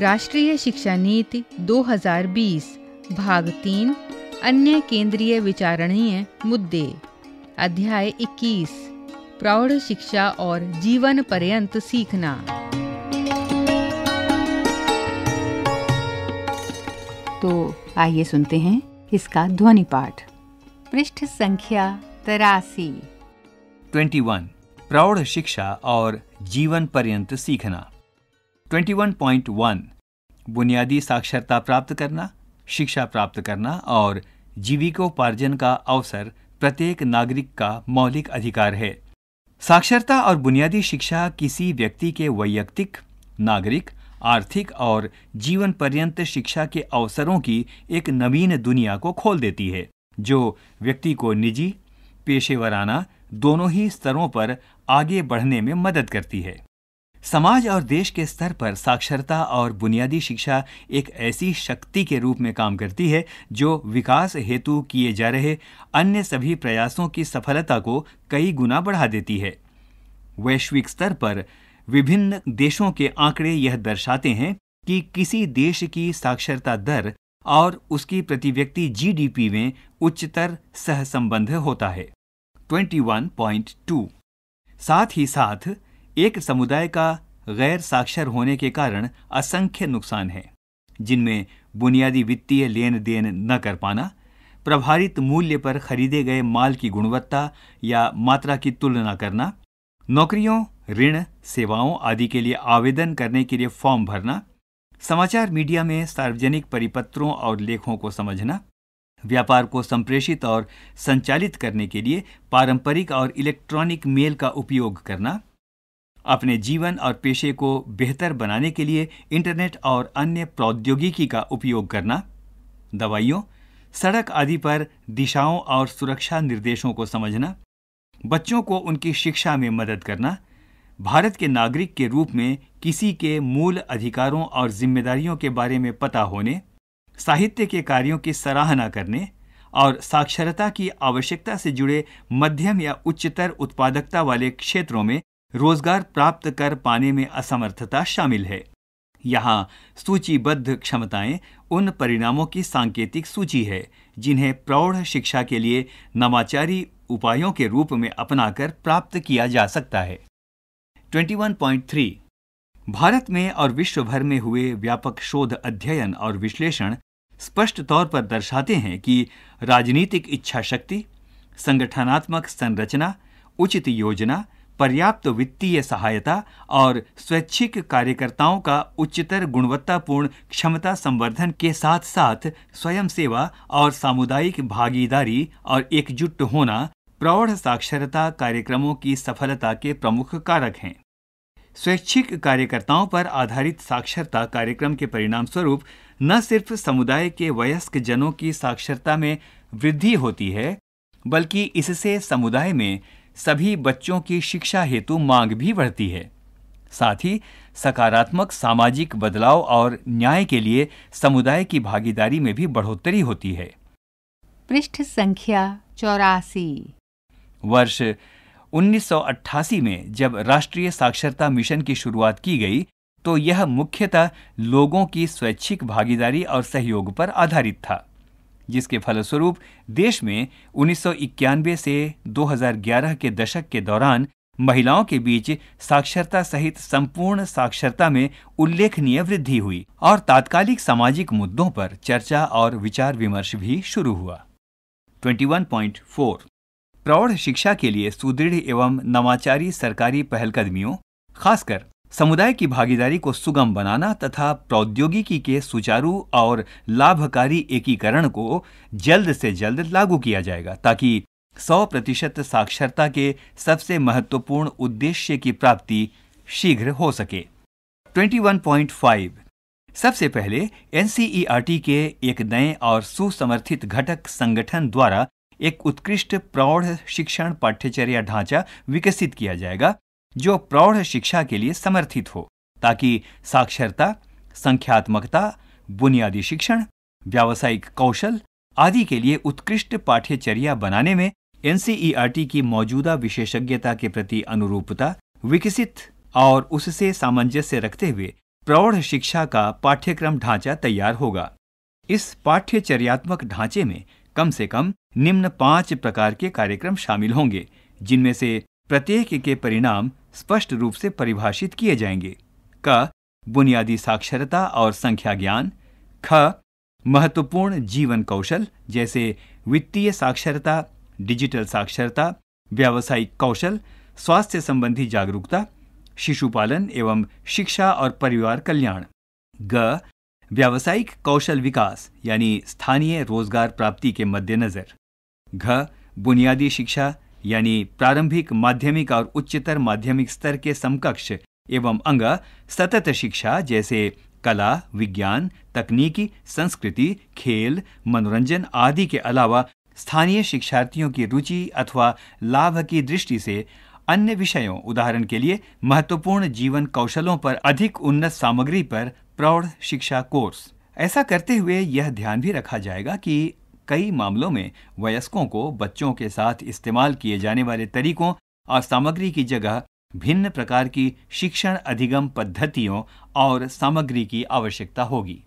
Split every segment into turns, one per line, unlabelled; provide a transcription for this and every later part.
राष्ट्रीय शिक्षा नीति 2020 भाग तीन अन्य केंद्रीय विचारणीय मुद्दे अध्याय 21 प्रौढ़ शिक्षा और जीवन पर्यंत सीखना तो आइए सुनते हैं इसका ध्वनि पाठ पृष्ठ संख्या तिरासी 21 प्रौढ़ शिक्षा और जीवन पर्यंत सीखना 21.1 बुनियादी साक्षरता प्राप्त करना शिक्षा प्राप्त करना और जीविकोपार्जन का अवसर प्रत्येक नागरिक का मौलिक अधिकार है साक्षरता और बुनियादी शिक्षा किसी व्यक्ति के वैयक्तिक नागरिक आर्थिक और जीवन पर्यंत शिक्षा के अवसरों की एक नवीन दुनिया को खोल देती है जो व्यक्ति को निजी पेशेवराना दोनों ही स्तरों पर आगे बढ़ने में मदद करती है समाज और देश के स्तर पर साक्षरता और बुनियादी शिक्षा एक ऐसी शक्ति के रूप में काम करती है जो विकास हेतु किए जा रहे अन्य सभी प्रयासों की सफलता को कई गुना बढ़ा देती है वैश्विक स्तर पर विभिन्न देशों के आंकड़े यह दर्शाते हैं कि किसी देश की साक्षरता दर और उसकी प्रति व्यक्ति जीडीपी में उच्चतर सहसंबंध होता है 21.2 साथ ही साथ एक समुदाय का गैर साक्षर होने के कारण असंख्य नुकसान हैं जिनमें बुनियादी वित्तीय लेन देन न कर पाना प्रभारित मूल्य पर खरीदे गए माल की गुणवत्ता या मात्रा की तुलना करना नौकरियों ऋण सेवाओं आदि के लिए आवेदन करने के लिए फॉर्म भरना समाचार मीडिया में सार्वजनिक परिपत्रों और लेखों को समझना व्यापार को संप्रेषित और संचालित करने के लिए पारंपरिक और इलेक्ट्रॉनिक मेल का उपयोग करना अपने जीवन और पेशे को बेहतर बनाने के लिए इंटरनेट और अन्य प्रौद्योगिकी का उपयोग करना दवाइयों सड़क आदि पर दिशाओं और सुरक्षा निर्देशों को समझना बच्चों को उनकी शिक्षा में मदद करना भारत के नागरिक के रूप में किसी के मूल अधिकारों और जिम्मेदारियों के बारे में पता होने साहित्य के कार्यों की सराहना करने और साक्षरता की आवश्यकता से जुड़े मध्यम या उच्चतर उत्पादकता वाले क्षेत्रों में रोजगार प्राप्त कर पाने में असमर्थता शामिल है यहाँ सूचीबद्ध क्षमताएं उन परिणामों की सांकेतिक सूची है जिन्हें प्रौढ़ शिक्षा के लिए नवाचारी उपायों के रूप में अपनाकर प्राप्त किया जा सकता है 21.3 भारत में और विश्व भर में हुए व्यापक शोध अध्ययन और विश्लेषण स्पष्ट तौर पर दर्शाते हैं कि राजनीतिक इच्छा शक्ति संगठनात्मक संरचना उचित योजना पर्याप्त वित्तीय सहायता और स्वैच्छिक कार्यकर्ताओं का उच्चतर गुणवत्तापूर्ण क्षमता संवर्धन के साथ साथ स्वयं सेवा और सामुदायिक भागीदारी और एकजुट होना प्रौढ़ साक्षरता कार्यक्रमों की सफलता के प्रमुख कारक हैं स्वैच्छिक कार्यकर्ताओं पर आधारित साक्षरता कार्यक्रम के परिणाम स्वरूप न सिर्फ समुदाय के वयस्क जनों की साक्षरता में वृद्धि होती है बल्कि इससे समुदाय में सभी बच्चों की शिक्षा हेतु मांग भी बढ़ती है साथ ही सकारात्मक सामाजिक बदलाव और न्याय के लिए समुदाय की भागीदारी में भी बढ़ोतरी होती है पृष्ठ संख्या चौरासी वर्ष 1988 में जब राष्ट्रीय साक्षरता मिशन की शुरुआत की गई तो यह मुख्यतः लोगों की स्वैच्छिक भागीदारी और सहयोग पर आधारित था जिसके फलस्वरूप देश में उन्नीस से 2011 के दशक के दौरान महिलाओं के बीच साक्षरता सहित संपूर्ण साक्षरता में उल्लेखनीय वृद्धि हुई और तात्कालिक सामाजिक मुद्दों पर चर्चा और विचार विमर्श भी शुरू हुआ 21.4 प्रौढ़ शिक्षा के लिए सुदृढ़ एवं नवाचारी सरकारी पहलकदमियों खासकर समुदाय की भागीदारी को सुगम बनाना तथा प्रौद्योगिकी के सुचारू और लाभकारी एकीकरण को जल्द से जल्द लागू किया जाएगा ताकि 100 प्रतिशत साक्षरता के सबसे महत्वपूर्ण उद्देश्य की प्राप्ति शीघ्र हो सके 21.5 सबसे पहले एन के एक नए और सुसमर्थित घटक संगठन द्वारा एक उत्कृष्ट प्रौढ़ शिक्षण पाठ्यचर्या ढांचा विकसित किया जाएगा जो प्रौढ़ शिक्षा के लिए समर्थित हो ताकि साक्षरता संख्यात्मकता बुनियादी शिक्षण व्यावसायिक कौशल आदि के लिए उत्कृष्ट पाठ्यचर्या बनाने में एनसीईआरटी e की मौजूदा विशेषज्ञता के प्रति अनुरूपता विकसित और उससे सामंजस्य रखते हुए प्रौढ़ शिक्षा का पाठ्यक्रम ढांचा तैयार होगा इस पाठ्यचर्यात्मक ढांचे में कम से कम निम्न पांच प्रकार के कार्यक्रम शामिल होंगे जिनमें से प्रत्येक के परिणाम स्पष्ट रूप से परिभाषित किए जाएंगे क बुनियादी साक्षरता और संख्या ज्ञान ख महत्वपूर्ण जीवन कौशल जैसे वित्तीय साक्षरता डिजिटल साक्षरता व्यावसायिक कौशल स्वास्थ्य संबंधी जागरूकता शिशुपालन एवं शिक्षा और परिवार कल्याण ग व्यावसायिक कौशल विकास यानी स्थानीय रोजगार प्राप्ति के मद्देनजर घ बुनियादी शिक्षा यानी प्रारंभिक माध्यमिक और उच्चतर माध्यमिक स्तर के समकक्ष एवं अंग सतत शिक्षा जैसे कला विज्ञान तकनीकी संस्कृति खेल मनोरंजन आदि के अलावा स्थानीय शिक्षार्थियों की रुचि अथवा लाभ की दृष्टि से अन्य विषयों उदाहरण के लिए महत्वपूर्ण जीवन कौशलों पर अधिक उन्नत सामग्री पर प्रौढ़ शिक्षा कोर्स ऐसा करते हुए यह ध्यान भी रखा जाएगा कि कई मामलों में वयस्कों को बच्चों के साथ इस्तेमाल किए जाने वाले तरीकों और सामग्री की जगह भिन्न प्रकार की शिक्षण अधिगम पद्धतियों और सामग्री की आवश्यकता होगी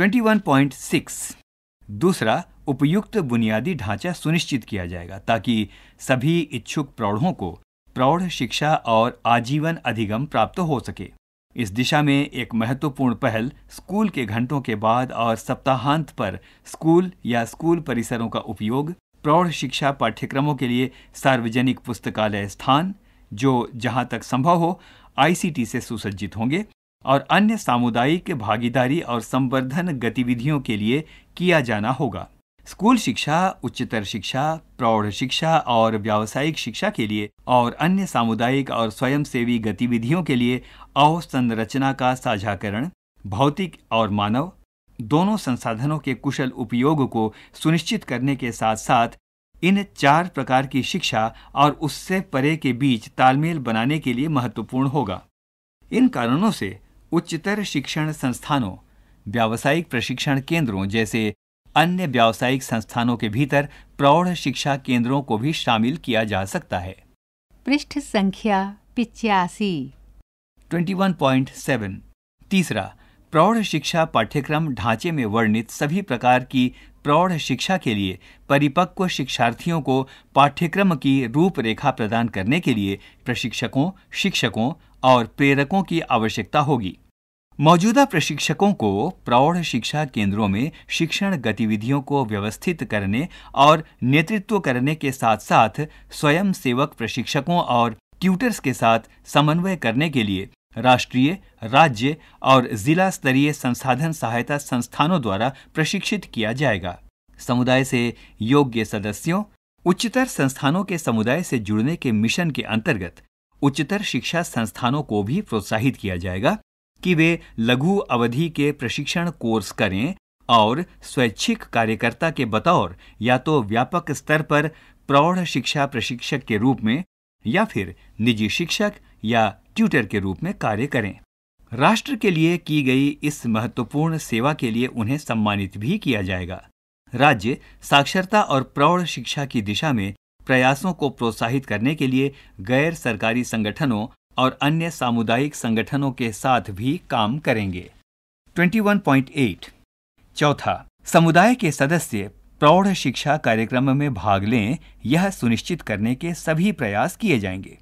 21.6 दूसरा उपयुक्त बुनियादी ढांचा सुनिश्चित किया जाएगा ताकि सभी इच्छुक प्रौढ़ों को प्रौढ़ शिक्षा और आजीवन अधिगम प्राप्त हो सके इस दिशा में एक महत्वपूर्ण पहल स्कूल के घंटों के बाद और सप्ताहांत पर स्कूल या स्कूल परिसरों का उपयोग प्रौढ़ शिक्षा पाठ्यक्रमों के लिए सार्वजनिक पुस्तकालय स्थान जो जहां तक संभव हो आईसीटी से सुसज्जित होंगे और अन्य सामुदायिक भागीदारी और संवर्धन गतिविधियों के लिए किया जाना होगा स्कूल शिक्षा उच्चतर शिक्षा प्रौढ़ शिक्षा और व्यावसायिक शिक्षा के लिए और अन्य सामुदायिक और स्वयंसेवी गतिविधियों के लिए अवसंरचना का साझाकरण भौतिक और मानव दोनों संसाधनों के कुशल उपयोग को सुनिश्चित करने के साथ साथ इन चार प्रकार की शिक्षा और उससे परे के बीच तालमेल बनाने के लिए महत्वपूर्ण होगा इन कारणों से उच्चतर शिक्षण संस्थानों व्यावसायिक प्रशिक्षण केंद्रों जैसे अन्य व्यावसायिक संस्थानों के भीतर प्रौढ़ शिक्षा केंद्रों को भी शामिल किया जा सकता है पृष्ठ संख्या पिचासी ट्वेंटी तीसरा प्रौढ़ शिक्षा पाठ्यक्रम ढांचे में वर्णित सभी प्रकार की प्रौढ़ शिक्षा के लिए परिपक्व शिक्षार्थियों को पाठ्यक्रम की रूपरेखा प्रदान करने के लिए प्रशिक्षकों शिक्षकों और प्रेरकों की आवश्यकता होगी मौजूदा प्रशिक्षकों को प्रौढ़ शिक्षा केंद्रों में शिक्षण गतिविधियों को व्यवस्थित करने और नेतृत्व करने के साथ साथ स्वयं सेवक प्रशिक्षकों और ट्यूटर्स के साथ समन्वय करने के लिए राष्ट्रीय राज्य और जिला स्तरीय संसाधन सहायता संस्थानों द्वारा प्रशिक्षित किया जाएगा समुदाय से योग्य सदस्यों उच्चतर संस्थानों के समुदाय से जुड़ने के मिशन के अंतर्गत उच्चतर शिक्षा संस्थानों को भी प्रोत्साहित किया जाएगा कि वे लघु अवधि के प्रशिक्षण कोर्स करें और स्वैच्छिक कार्यकर्ता के बतौर या तो व्यापक स्तर पर प्रौढ़ शिक्षा प्रशिक्षक के रूप में या फिर निजी शिक्षक या ट्यूटर के रूप में कार्य करें राष्ट्र के लिए की गई इस महत्वपूर्ण सेवा के लिए उन्हें सम्मानित भी किया जाएगा राज्य साक्षरता और प्रौढ़ शिक्षा की दिशा में प्रयासों को प्रोत्साहित करने के लिए गैर सरकारी संगठनों और अन्य सामुदायिक संगठनों के साथ भी काम करेंगे 21.8 चौथा समुदाय के सदस्य प्रौढ़ शिक्षा कार्यक्रम में भाग लें यह सुनिश्चित करने के सभी प्रयास किए जाएंगे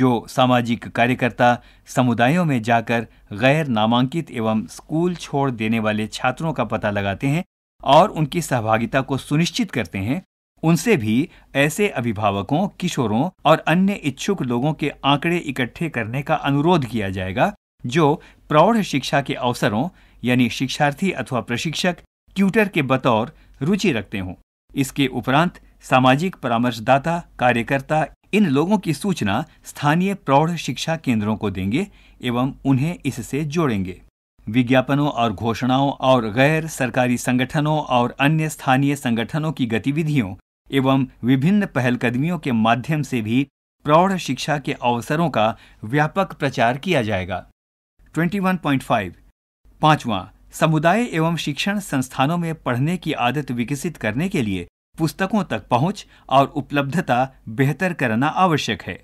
जो सामाजिक कार्यकर्ता समुदायों में जाकर गैर नामांकित एवं स्कूल छोड़ देने वाले छात्रों का पता लगाते हैं और उनकी सहभागिता को सुनिश्चित करते हैं उनसे भी ऐसे अभिभावकों किशोरों और अन्य इच्छुक लोगों के आंकड़े इकट्ठे करने का अनुरोध किया जाएगा जो प्रौढ़ शिक्षा के अवसरों यानी शिक्षार्थी अथवा प्रशिक्षक ट्यूटर के बतौर रुचि रखते हों इसके उपरांत सामाजिक परामर्शदाता कार्यकर्ता इन लोगों की सूचना स्थानीय प्रौढ़ शिक्षा केंद्रों को देंगे एवं उन्हें इससे जोड़ेंगे विज्ञापनों और घोषणाओं और गैर सरकारी संगठनों और अन्य स्थानीय संगठनों की गतिविधियों एवं विभिन्न पहलकदमियों के माध्यम से भी प्रौढ़ शिक्षा के अवसरों का व्यापक प्रचार किया जाएगा 21.5 पांचवा समुदाय एवं शिक्षण संस्थानों में पढ़ने की आदत विकसित करने के लिए पुस्तकों तक पहुंच और उपलब्धता बेहतर करना आवश्यक है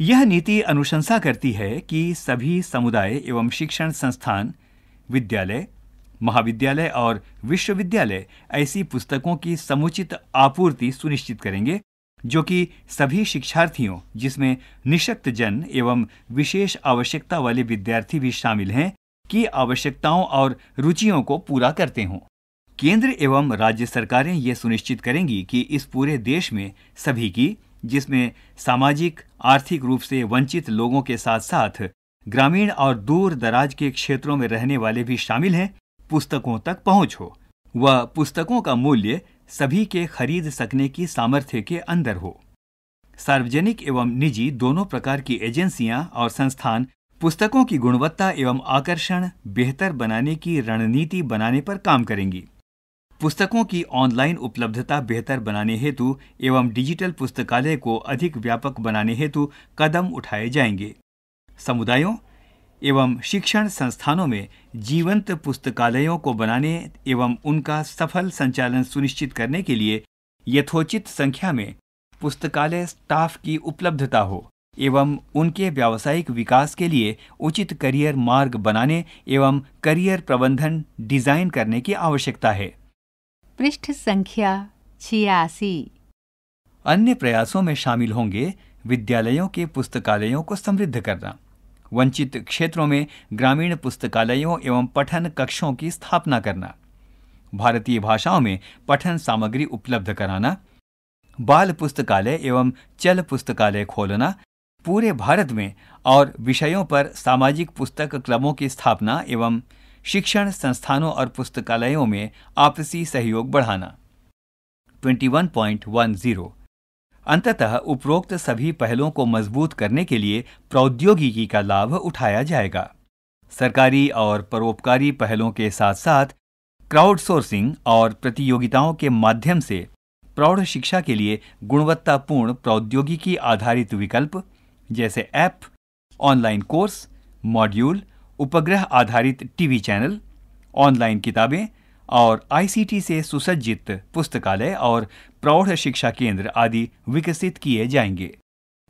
यह नीति अनुशंसा करती है कि सभी समुदाय एवं शिक्षण संस्थान विद्यालय महाविद्यालय और विश्वविद्यालय ऐसी पुस्तकों की समुचित आपूर्ति सुनिश्चित करेंगे जो कि सभी शिक्षार्थियों जिसमें निशक्त जन एवं विशेष आवश्यकता वाले विद्यार्थी भी शामिल हैं की आवश्यकताओं और रुचियों को पूरा करते हों केंद्र एवं राज्य सरकारें ये सुनिश्चित करेंगी कि इस पूरे देश में सभी की जिसमें सामाजिक आर्थिक रूप से वंचित लोगों के साथ साथ ग्रामीण और दूर दराज के क्षेत्रों में रहने वाले भी शामिल हैं पुस्तकों तक पहुंच हो व पुस्तकों का मूल्य सभी के खरीद सकने की सामर्थ्य के अंदर हो सार्वजनिक एवं निजी दोनों प्रकार की एजेंसियां और संस्थान पुस्तकों की गुणवत्ता एवं आकर्षण बेहतर बनाने की रणनीति बनाने पर काम करेंगी पुस्तकों की ऑनलाइन उपलब्धता बेहतर बनाने हेतु एवं डिजिटल पुस्तकालय को अधिक व्यापक बनाने हेतु कदम उठाए जाएंगे समुदायों एवं शिक्षण संस्थानों में जीवंत पुस्तकालयों को बनाने एवं उनका सफल संचालन सुनिश्चित करने के लिए यथोचित संख्या में पुस्तकालय स्टाफ की उपलब्धता हो एवं उनके व्यावसायिक विकास के लिए उचित करियर मार्ग बनाने एवं करियर प्रबंधन डिजाइन करने की आवश्यकता है पृष्ठ संख्या छियासी अन्य प्रयासों में शामिल होंगे विद्यालयों के पुस्तकालयों को समृद्ध करना वंचित क्षेत्रों में ग्रामीण पुस्तकालयों एवं पठन कक्षों की स्थापना करना भारतीय भाषाओं में पठन सामग्री उपलब्ध कराना बाल पुस्तकालय एवं चल पुस्तकालय खोलना पूरे भारत में और विषयों पर सामाजिक पुस्तक क्लबों की स्थापना एवं शिक्षण संस्थानों और पुस्तकालयों में आपसी सहयोग बढ़ाना 21.10 अंततः उपरोक्त सभी पहलों को मजबूत करने के लिए प्रौद्योगिकी का लाभ उठाया जाएगा सरकारी और परोपकारी पहलों के साथ साथ क्राउडसोर्सिंग और प्रतियोगिताओं के माध्यम से प्रौढ़ शिक्षा के लिए गुणवत्तापूर्ण प्रौद्योगिकी आधारित विकल्प जैसे ऐप ऑनलाइन कोर्स मॉड्यूल उपग्रह आधारित टीवी चैनल ऑनलाइन किताबें और आईसीटी से सुसज्जित पुस्तकालय और प्रौढ़ शिक्षा केंद्र आदि विकसित किए जाएंगे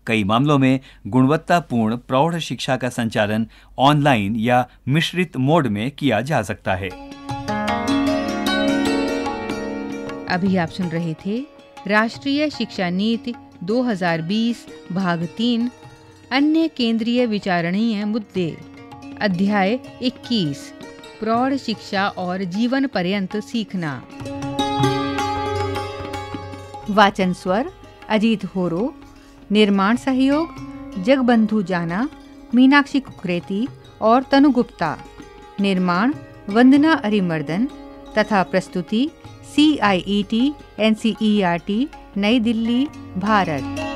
कई मामलों में गुणवत्तापूर्ण प्रौढ़ शिक्षा का संचालन ऑनलाइन या मिश्रित मोड में किया जा सकता है अभी आप सुन रहे थे राष्ट्रीय शिक्षा नीति 2020 भाग तीन अन्य केंद्रीय विचारणीय मुद्दे अध्याय 21 प्रौढ़ शिक्षा और जीवन पर्यंत सीखना वाचन स्वर अजीत होरो निर्माण सहयोग जगबंधु जाना मीनाक्षी कुकरेती और तनु गुप्ता निर्माण वंदना अरिमर्दन तथा प्रस्तुति C I E T N C E R T Nai Delhi Bharat